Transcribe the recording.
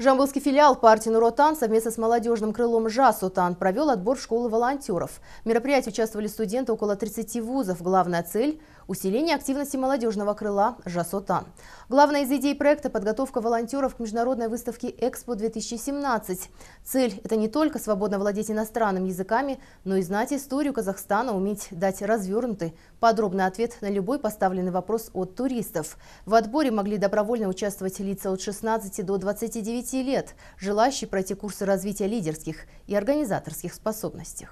Жамбылский филиал партии «Нуротан» совместно с молодежным крылом «Жасутан» провел отбор школы волонтеров. В мероприятии участвовали студенты около 30 вузов. Главная цель – усиление активности молодежного крыла «Жасотан». Главная из идей проекта – подготовка волонтеров к международной выставке «Экспо-2017». Цель – это не только свободно владеть иностранными языками, но и знать историю Казахстана, уметь дать развернутый, подробный ответ на любой поставленный вопрос от туристов. В отборе могли добровольно участвовать лица от 16 до 29 лет, желающие пройти курсы развития лидерских и организаторских способностей.